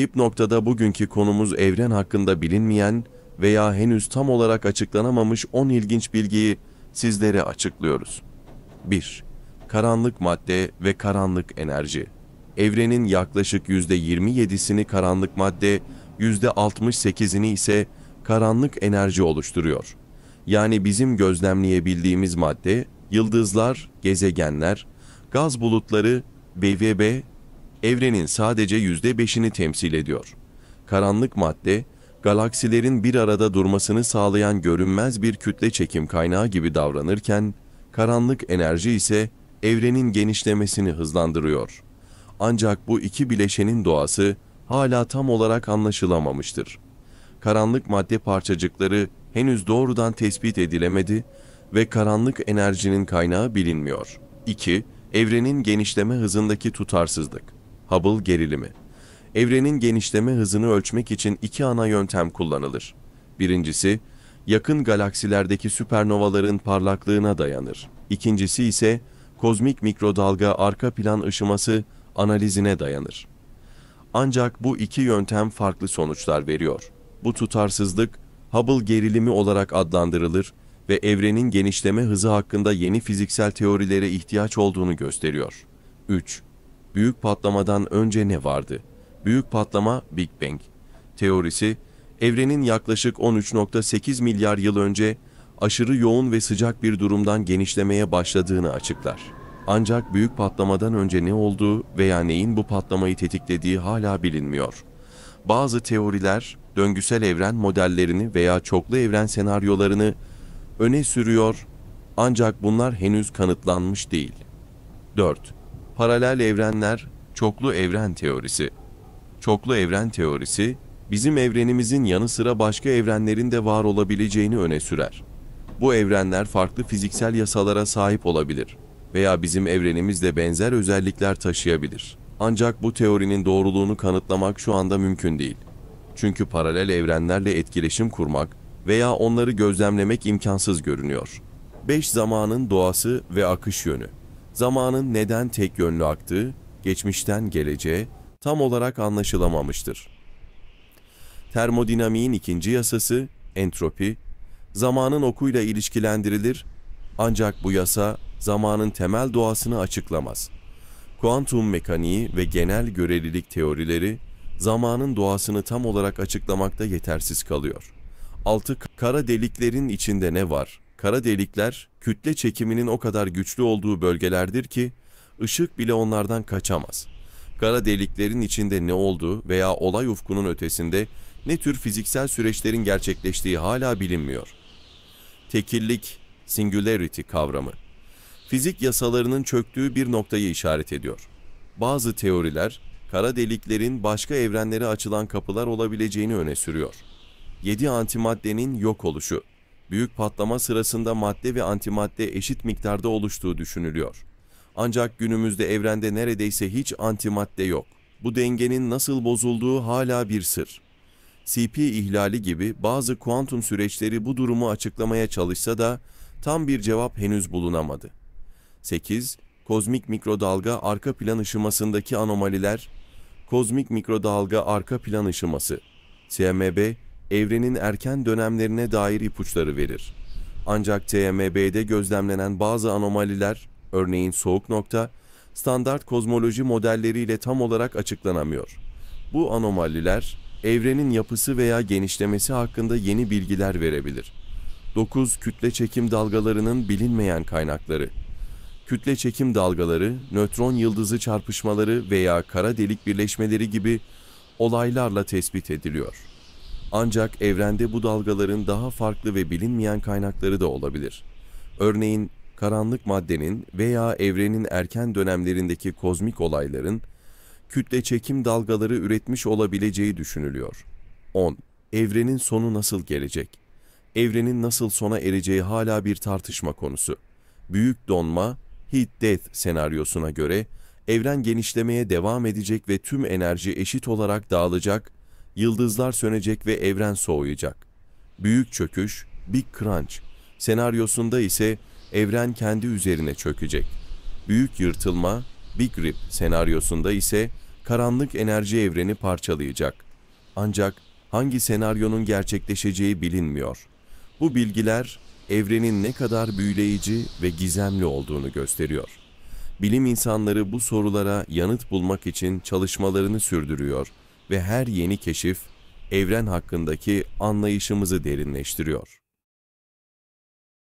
Kayıp noktada bugünkü konumuz evren hakkında bilinmeyen veya henüz tam olarak açıklanamamış 10 ilginç bilgiyi sizlere açıklıyoruz. 1. Karanlık madde ve karanlık enerji. Evrenin yaklaşık %27'sini karanlık madde, %68'ini ise karanlık enerji oluşturuyor. Yani bizim gözlemleyebildiğimiz madde, yıldızlar, gezegenler, gaz bulutları, BVB evrenin sadece yüzde beşini temsil ediyor. Karanlık madde, galaksilerin bir arada durmasını sağlayan görünmez bir kütle çekim kaynağı gibi davranırken, karanlık enerji ise evrenin genişlemesini hızlandırıyor. Ancak bu iki bileşenin doğası hala tam olarak anlaşılamamıştır. Karanlık madde parçacıkları henüz doğrudan tespit edilemedi ve karanlık enerjinin kaynağı bilinmiyor. 2. Evrenin genişleme hızındaki tutarsızlık Hubble gerilimi. Evrenin genişleme hızını ölçmek için iki ana yöntem kullanılır. Birincisi, yakın galaksilerdeki süpernovaların parlaklığına dayanır. İkincisi ise kozmik mikrodalga arka plan ışıması analizine dayanır. Ancak bu iki yöntem farklı sonuçlar veriyor. Bu tutarsızlık Hubble gerilimi olarak adlandırılır ve evrenin genişleme hızı hakkında yeni fiziksel teorilere ihtiyaç olduğunu gösteriyor. 3. Büyük patlamadan önce ne vardı? Büyük patlama Big Bang. Teorisi, evrenin yaklaşık 13.8 milyar yıl önce aşırı yoğun ve sıcak bir durumdan genişlemeye başladığını açıklar. Ancak büyük patlamadan önce ne olduğu veya neyin bu patlamayı tetiklediği hala bilinmiyor. Bazı teoriler döngüsel evren modellerini veya çoklu evren senaryolarını öne sürüyor ancak bunlar henüz kanıtlanmış değil. 4. Paralel evrenler, çoklu evren teorisi. Çoklu evren teorisi, bizim evrenimizin yanı sıra başka evrenlerin de var olabileceğini öne sürer. Bu evrenler farklı fiziksel yasalara sahip olabilir veya bizim evrenimizde benzer özellikler taşıyabilir. Ancak bu teorinin doğruluğunu kanıtlamak şu anda mümkün değil. Çünkü paralel evrenlerle etkileşim kurmak veya onları gözlemlemek imkansız görünüyor. 5 zamanın doğası ve akış yönü zamanın neden tek yönlü aktığı, geçmişten geleceğe tam olarak anlaşılamamıştır. Termodinamiğin ikinci yasası, entropi, zamanın okuyla ilişkilendirilir ancak bu yasa zamanın temel doğasını açıklamaz. Kuantum mekaniği ve genel görelilik teorileri zamanın doğasını tam olarak açıklamakta yetersiz kalıyor. Altı kara deliklerin içinde ne var? Kara delikler kütle çekiminin o kadar güçlü olduğu bölgelerdir ki ışık bile onlardan kaçamaz. Kara deliklerin içinde ne olduğu veya olay ufkunun ötesinde ne tür fiziksel süreçlerin gerçekleştiği hala bilinmiyor. Tekillik, singularity kavramı. Fizik yasalarının çöktüğü bir noktayı işaret ediyor. Bazı teoriler, kara deliklerin başka evrenlere açılan kapılar olabileceğini öne sürüyor. 7 antimaddenin yok oluşu, büyük patlama sırasında madde ve antimadde eşit miktarda oluştuğu düşünülüyor. Ancak günümüzde evrende neredeyse hiç antimadde yok. Bu dengenin nasıl bozulduğu hala bir sır. CP ihlali gibi bazı kuantum süreçleri bu durumu açıklamaya çalışsa da tam bir cevap henüz bulunamadı. 8. Kozmik mikrodalga arka plan ışımasındaki anomaliler Kozmik mikrodalga arka plan ışıması CMB evrenin erken dönemlerine dair ipuçları verir. Ancak TMB'de gözlemlenen bazı anomaliler, örneğin soğuk nokta, standart kozmoloji modelleriyle tam olarak açıklanamıyor. Bu anomaliler, evrenin yapısı veya genişlemesi hakkında yeni bilgiler verebilir. 9. Kütle çekim dalgalarının bilinmeyen kaynakları Kütle çekim dalgaları, nötron yıldızı çarpışmaları veya kara delik birleşmeleri gibi olaylarla tespit ediliyor. Ancak evrende bu dalgaların daha farklı ve bilinmeyen kaynakları da olabilir. Örneğin karanlık maddenin veya evrenin erken dönemlerindeki kozmik olayların kütle çekim dalgaları üretmiş olabileceği düşünülüyor. 10. Evrenin sonu nasıl gelecek? Evrenin nasıl sona ereceği hala bir tartışma konusu. Büyük donma, heat death senaryosuna göre evren genişlemeye devam edecek ve tüm enerji eşit olarak dağılacak Yıldızlar sönecek ve evren soğuyacak. Büyük çöküş, Big Crunch. Senaryosunda ise evren kendi üzerine çökecek. Büyük yırtılma, Big Rip senaryosunda ise karanlık enerji evreni parçalayacak. Ancak hangi senaryonun gerçekleşeceği bilinmiyor. Bu bilgiler evrenin ne kadar büyüleyici ve gizemli olduğunu gösteriyor. Bilim insanları bu sorulara yanıt bulmak için çalışmalarını sürdürüyor ve her yeni keşif evren hakkındaki anlayışımızı derinleştiriyor.